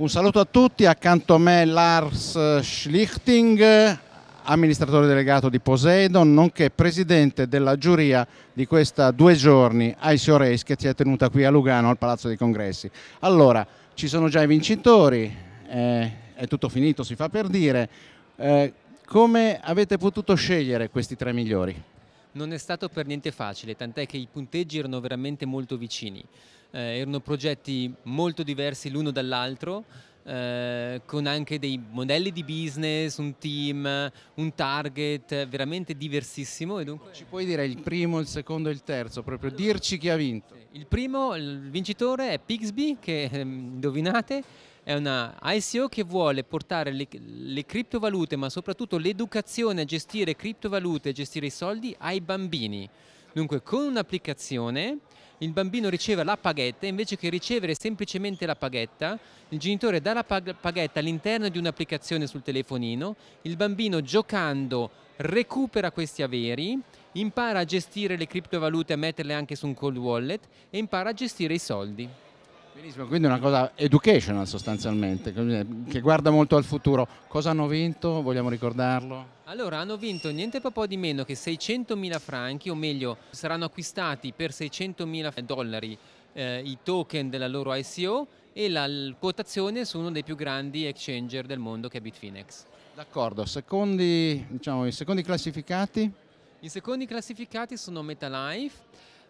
Un saluto a tutti, accanto a me Lars Schlichting, amministratore delegato di Poseidon, nonché presidente della giuria di questa due giorni ICO Race che si è tenuta qui a Lugano al Palazzo dei Congressi. Allora, ci sono già i vincitori, eh, è tutto finito, si fa per dire. Eh, come avete potuto scegliere questi tre migliori? non è stato per niente facile, tant'è che i punteggi erano veramente molto vicini. Eh, erano progetti molto diversi l'uno dall'altro, eh, con anche dei modelli di business, un team, un target, veramente diversissimo. Dunque... Ci puoi dire il primo, il secondo e il terzo, proprio dirci chi ha vinto. Il primo, il vincitore è Pixby, che ehm, indovinate, è una ICO che vuole portare le, le criptovalute, ma soprattutto l'educazione a gestire criptovalute, a gestire i soldi ai bambini. Dunque, con un'applicazione il bambino riceve la paghetta, invece che ricevere semplicemente la paghetta, il genitore dà la paghetta all'interno di un'applicazione sul telefonino, il bambino giocando recupera questi averi, impara a gestire le criptovalute, a metterle anche su un cold wallet e impara a gestire i soldi. Benissimo, quindi una cosa educational sostanzialmente, eh, che guarda molto al futuro. Cosa hanno vinto? Vogliamo ricordarlo? Allora, hanno vinto niente proprio di meno che 600.000 franchi, o meglio, saranno acquistati per 600.000 dollari eh, i token della loro ICO e la quotazione su uno dei più grandi exchanger del mondo che è Bitfinex. D'accordo, diciamo, i secondi classificati? I secondi classificati sono MetaLife,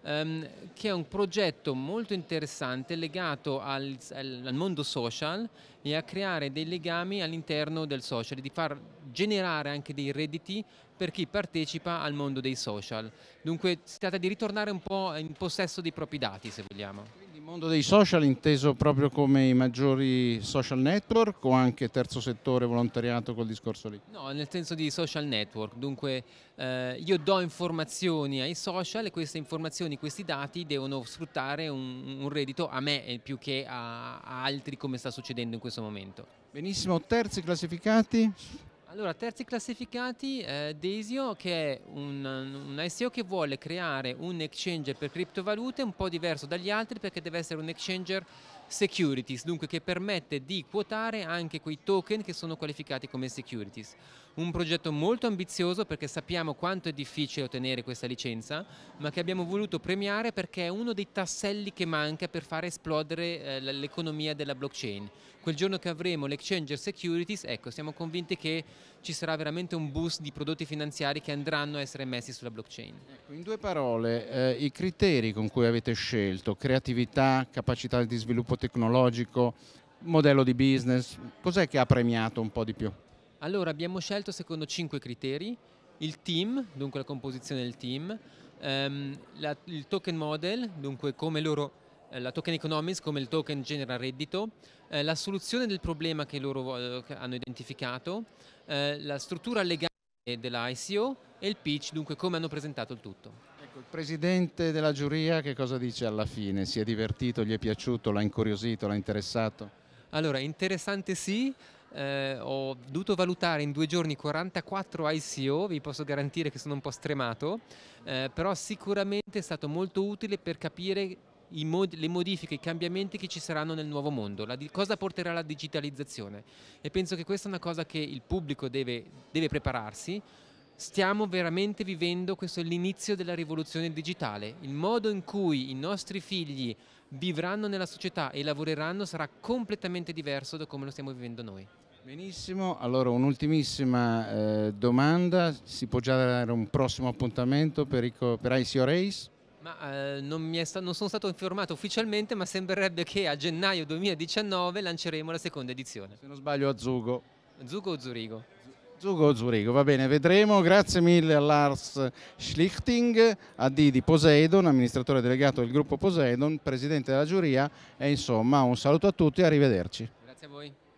ehm, che è un progetto molto interessante legato al, al, mondo social e a creare dei legami all'interno del social, di far generare anche dei redditi per chi partecipa al mondo dei social. Dunque si tratta di ritornare un po' in possesso dei propri dati, se vogliamo mondo dei social inteso proprio come i maggiori social network o anche terzo settore volontariato col discorso lì? No, nel senso di social network, dunque eh, io do informazioni ai social e queste informazioni, questi dati devono sfruttare un, un reddito a me eh, più che a, a altri come sta succedendo in questo momento. Benissimo, terzi classificati? Allora, terzi classificati, eh, Desio che è un, un ICO che vuole creare un exchanger per criptovalute un po' diverso dagli altri perché deve essere un exchanger securities, dunque che permette di quotare anche quei token che sono qualificati come securities. Un progetto molto ambizioso perché sappiamo quanto è difficile ottenere questa licenza, ma che abbiamo voluto premiare perché è uno dei tasselli che manca per far esplodere eh, l'economia della blockchain. Quel giorno che avremo l'exchanger securities, ecco, siamo convinti che ci sarà veramente un boost di prodotti finanziari che andranno a essere messi sulla blockchain. Ecco, in due parole, eh, i criteri con cui avete scelto, creatività, capacità di sviluppo tecnologico, modello di business, cos'è che ha premiato un po' di più? Allora, abbiamo scelto secondo cinque criteri, il team, dunque la composizione del team, ehm, la, il token model, dunque come loro eh, la token economics come il token genera reddito, eh, la soluzione del problema che loro eh, che hanno identificato, eh, la struttura legale dell'ICO e il pitch, dunque come hanno presentato il tutto. Ecco, il presidente della giuria che cosa dice alla fine? Si è divertito, gli è piaciuto, l'ha incuriosito, l'ha interessato? Allora, interessante sì, eh, ho dovuto valutare in due giorni 44 ICO, vi posso garantire che sono un po' stremato, eh, però sicuramente è stato molto utile per capire mod le modifiche, i cambiamenti che ci saranno nel nuovo mondo, cosa porterà la digitalizzazione e penso che questa è una cosa che il pubblico deve, deve prepararsi. Stiamo veramente vivendo, questo è l'inizio della rivoluzione digitale, il modo in cui i nostri figli vivranno nella società e lavoreranno sarà completamente diverso da come lo stiamo vivendo noi. Benissimo, allora un'ultimissima eh, domanda, si può già dare un prossimo appuntamento per, per ICO Race? Ma, eh, non, sta, non, sono stato informato ufficialmente, ma sembrerebbe che a gennaio 2019 lanceremo la seconda edizione. Se non sbaglio a Zugo. Zugo o Zurigo? Zugo o Zurigo, va bene, vedremo. Grazie mille a Lars Schlichting, a Didi Poseidon, amministratore delegato del gruppo Poseidon, presidente della giuria e insomma un saluto a tutti e arrivederci. Grazie a voi.